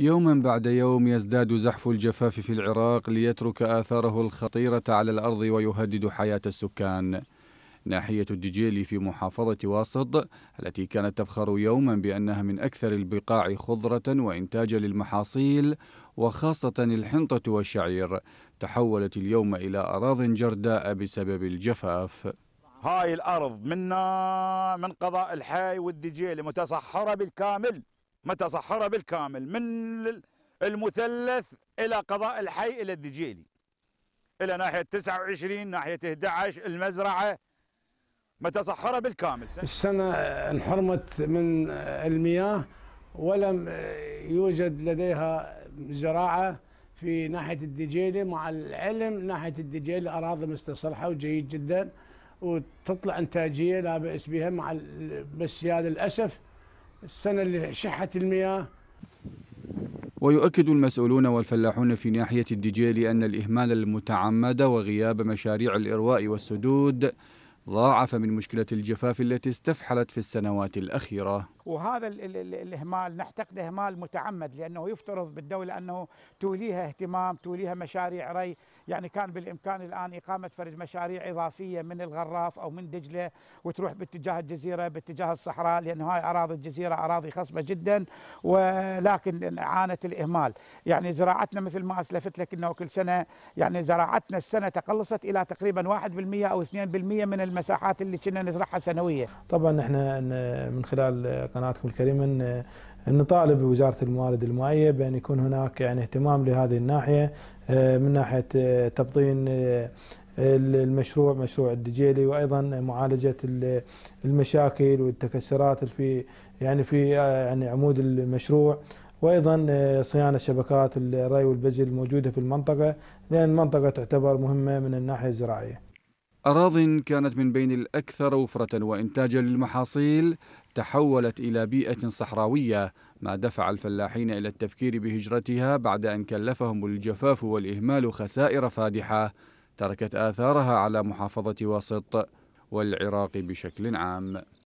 يوما بعد يوم يزداد زحف الجفاف في العراق ليترك آثاره الخطيرة على الأرض ويهدد حياة السكان ناحية الدجيلي في محافظة واسط التي كانت تفخر يوما بأنها من أكثر البقاع خضرة وإنتاجا للمحاصيل وخاصة الحنطة والشعير تحولت اليوم إلى أراض جرداء بسبب الجفاف هاي الأرض منا من قضاء الحي والدجيلي متصحرة بالكامل متصحرة بالكامل من المثلث إلى قضاء الحي إلى الدجيلي إلى ناحية 29 ناحية 11 المزرعة متصحرة بالكامل سنة. السنة انحرمت من المياه ولم يوجد لديها زراعة في ناحية الدجيلي مع العلم ناحية الدجيلي أراضي مستصلحة وجيد جدا وتطلع إنتاجية لا بأس بها مع بس يا للأسف السنة اللي شحت المياه ويؤكد المسؤولون والفلاحون في ناحية الدجيل أن الإهمال المتعمد وغياب مشاريع الإرواء والسدود ضاعف من مشكلة الجفاف التي استفحلت في السنوات الأخيرة وهذا الإهمال نعتقد إهمال متعمد لأنه يفترض بالدولة أنه توليها اهتمام توليها مشاريع ري يعني كان بالإمكان الآن إقامة فرد مشاريع إضافية من الغراف أو من دجلة وتروح باتجاه الجزيرة باتجاه الصحراء لأن هاي أراضي الجزيرة أراضي خصبة جدا ولكن عانت الإهمال يعني زراعتنا مثل ما أسلفت لك أنه كل سنة يعني زراعتنا السنة تقلصت إلى تقريبا 1% أو 2% من المساحات اللي كنا نزرعها سنوية طبعا احنا من خلال قناتكم الكريمه ان نطالب بوزاره الموارد المائيه بان يكون هناك يعني اهتمام لهذه الناحيه آه، من ناحيه آه، تبطين آه، المشروع مشروع الدجيلي وايضا معالجه المشاكل والتكسرات في يعني في يعني عمود المشروع وايضا صيانه شبكات الري والبذر الموجوده في المنطقه لان المنطقه تعتبر مهمه من الناحيه الزراعيه. أراض كانت من بين الأكثر وفرة وإنتاجا للمحاصيل تحولت إلى بيئة صحراوية ما دفع الفلاحين إلى التفكير بهجرتها بعد أن كلفهم الجفاف والإهمال خسائر فادحة تركت آثارها على محافظة واسط والعراق بشكل عام